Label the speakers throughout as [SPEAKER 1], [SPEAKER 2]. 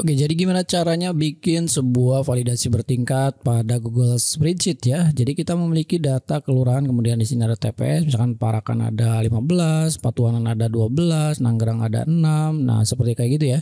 [SPEAKER 1] Oke, jadi gimana caranya bikin sebuah validasi bertingkat pada Google Spreadsheet ya? Jadi kita memiliki data kelurahan, kemudian di sini ada TPS, misalkan Parakan ada 15, Patuanan ada 12, Nanggerang ada 6, nah seperti kayak gitu ya.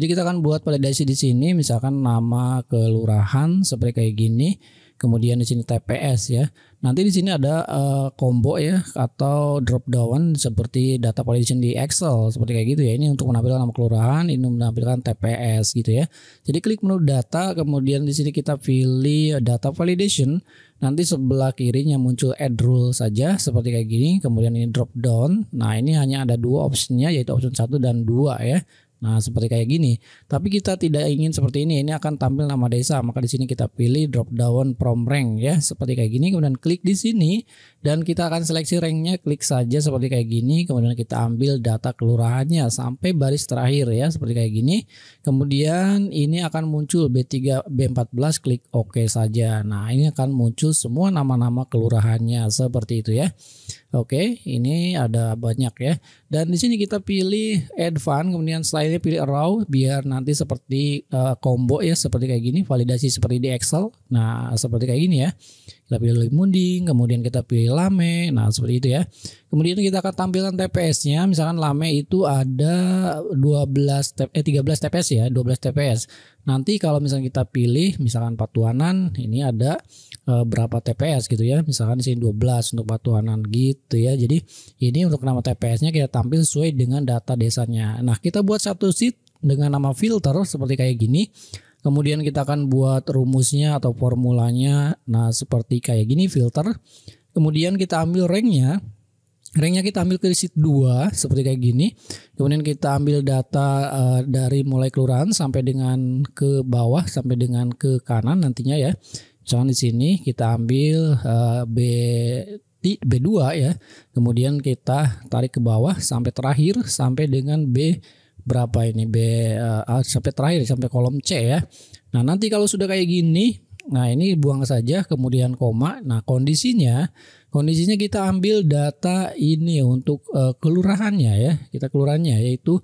[SPEAKER 1] Jadi kita akan buat validasi di sini, misalkan nama kelurahan seperti kayak gini kemudian di sini TPS ya. Nanti di sini ada uh, combo ya atau drop down seperti data validation di Excel seperti kayak gitu ya. Ini untuk menampilkan nama kelurahan, ini menampilkan TPS gitu ya. Jadi klik menu data, kemudian di sini kita pilih data validation. Nanti sebelah kirinya muncul add rule saja seperti kayak gini, kemudian ini drop down. Nah, ini hanya ada dua optionnya yaitu option 1 dan 2 ya. Nah, seperti kayak gini. Tapi kita tidak ingin seperti ini. Ini akan tampil nama desa. Maka di sini kita pilih drop down from rank ya, seperti kayak gini. Kemudian klik di sini dan kita akan seleksi ranknya. Klik saja seperti kayak gini. Kemudian kita ambil data kelurahannya sampai baris terakhir ya, seperti kayak gini. Kemudian ini akan muncul B3 B14 klik OK saja. Nah, ini akan muncul semua nama-nama kelurahannya seperti itu ya. Oke, ini ada banyak ya. Dan di sini kita pilih advance, kemudian selainnya pilih raw biar nanti seperti uh, combo ya, seperti kayak gini, validasi seperti di Excel. Nah, seperti kayak gini ya kita pilih munding, kemudian kita pilih lame. Nah, seperti itu ya. Kemudian kita akan tampilkan TPS-nya. Misalkan lame itu ada 12 eh 13 TPS ya, 12 TPS. Nanti kalau misalkan kita pilih misalkan patuanan ini ada e, berapa TPS gitu ya. Misalkan di sini 12 untuk patuanan gitu ya. Jadi ini untuk nama TPS-nya kita tampil sesuai dengan data desanya. Nah, kita buat satu sheet dengan nama filter seperti kayak gini. Kemudian kita akan buat rumusnya atau formulanya. Nah, seperti kayak gini filter. Kemudian kita ambil ranknya. Ranknya kita ambil ke sheet 2 seperti kayak gini. Kemudian kita ambil data uh, dari mulai kelurahan sampai dengan ke bawah sampai dengan ke kanan nantinya ya. Misalnya di sini kita ambil uh, B B2 ya. Kemudian kita tarik ke bawah sampai terakhir sampai dengan B berapa ini B uh, sampai terakhir sampai kolom C ya. Nah, nanti kalau sudah kayak gini, nah ini buang saja kemudian koma. Nah, kondisinya kondisinya kita ambil data ini untuk uh, kelurahannya ya. Kita kelurahannya yaitu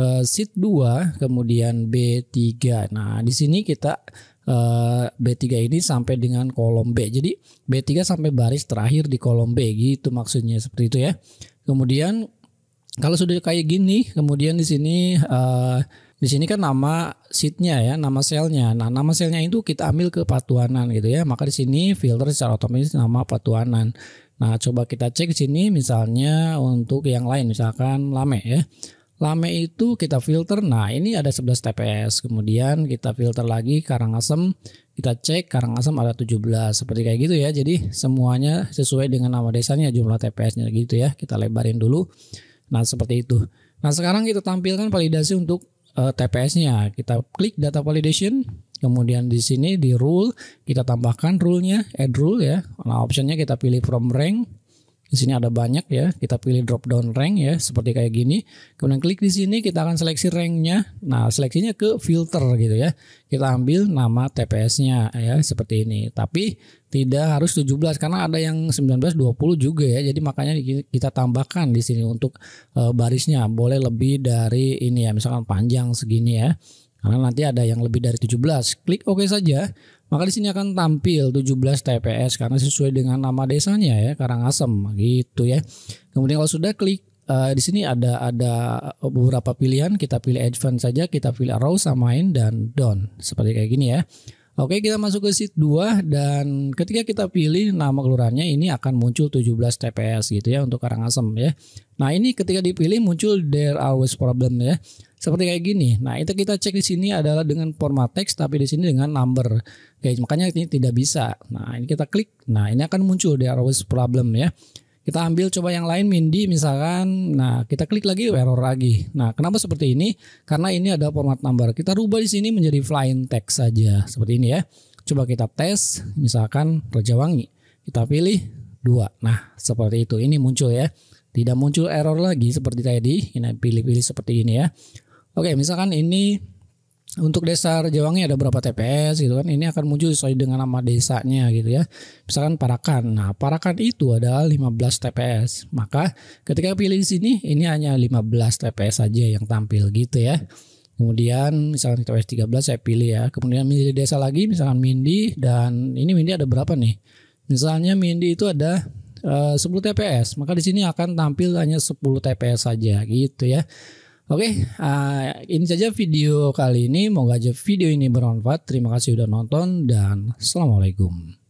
[SPEAKER 1] uh, seat 2 kemudian B3. Nah, di sini kita uh, B3 ini sampai dengan kolom B. Jadi B3 sampai baris terakhir di kolom B gitu maksudnya seperti itu ya. Kemudian kalau sudah kayak gini, kemudian di sini uh, di sini kan nama seatnya ya, nama selnya. Nah, nama selnya itu kita ambil ke patuanan gitu ya. Maka di sini filter secara otomatis nama patuanan. Nah, coba kita cek di sini misalnya untuk yang lain misalkan lame ya. Lame itu kita filter. Nah, ini ada 11 TPS. Kemudian kita filter lagi Karangasem. Kita cek Karangasem ada 17. Seperti kayak gitu ya. Jadi semuanya sesuai dengan nama desanya jumlah TPS-nya gitu ya. Kita lebarin dulu. Nah, seperti itu. Nah, sekarang kita tampilkan validasi untuk uh, eh, TPS-nya. Kita klik data validation, kemudian di sini di rule kita tambahkan rule-nya, add rule ya. Nah, optionnya kita pilih from rank di sini ada banyak ya. Kita pilih drop down rank ya seperti kayak gini. Kemudian klik di sini kita akan seleksi ranknya. Nah seleksinya ke filter gitu ya. Kita ambil nama TPS-nya ya seperti ini. Tapi tidak harus 17 karena ada yang 19 20 juga ya. Jadi makanya kita tambahkan di sini untuk eh, barisnya boleh lebih dari ini ya misalkan panjang segini ya. Karena nanti ada yang lebih dari 17. Klik OK saja. Maka di sini akan tampil 17 TPS karena sesuai dengan nama desanya ya, Karangasem gitu ya. Kemudian kalau sudah klik uh, di sini ada ada beberapa pilihan, kita pilih advance saja, kita pilih Arrow, samain dan down seperti kayak gini ya. Oke, kita masuk ke sheet 2 dan ketika kita pilih nama kelurahannya ini akan muncul 17 TPS gitu ya untuk Karangasem ya. Nah, ini ketika dipilih muncul there always problem ya. Seperti kayak gini. Nah, itu kita cek di sini adalah dengan format text tapi di sini dengan number. Oke, makanya ini tidak bisa. Nah, ini kita klik. Nah, ini akan muncul there always problem ya. Kita ambil coba yang lain Mindy misalkan. Nah, kita klik lagi error lagi. Nah, kenapa seperti ini? Karena ini ada format number. Kita rubah di sini menjadi flying text saja seperti ini ya. Coba kita tes misalkan Raja Wangi. Kita pilih dua. Nah, seperti itu. Ini muncul ya. Tidak muncul error lagi seperti tadi. Ini pilih-pilih seperti ini ya. Oke, misalkan ini untuk desa Rejawangi ada berapa TPS gitu kan ini akan muncul sesuai dengan nama desanya gitu ya misalkan Parakan nah Parakan itu ada 15 TPS maka ketika pilih di sini ini hanya 15 TPS saja yang tampil gitu ya kemudian misalkan TPS 13 saya pilih ya kemudian milih desa lagi misalkan Mindi dan ini Mindi ada berapa nih misalnya Mindi itu ada 10 eh, TPS maka di sini akan tampil hanya 10 TPS saja gitu ya Oke, okay, uh, eh, ini saja video kali ini. Moga aja video ini bermanfaat. Terima kasih sudah nonton dan assalamualaikum.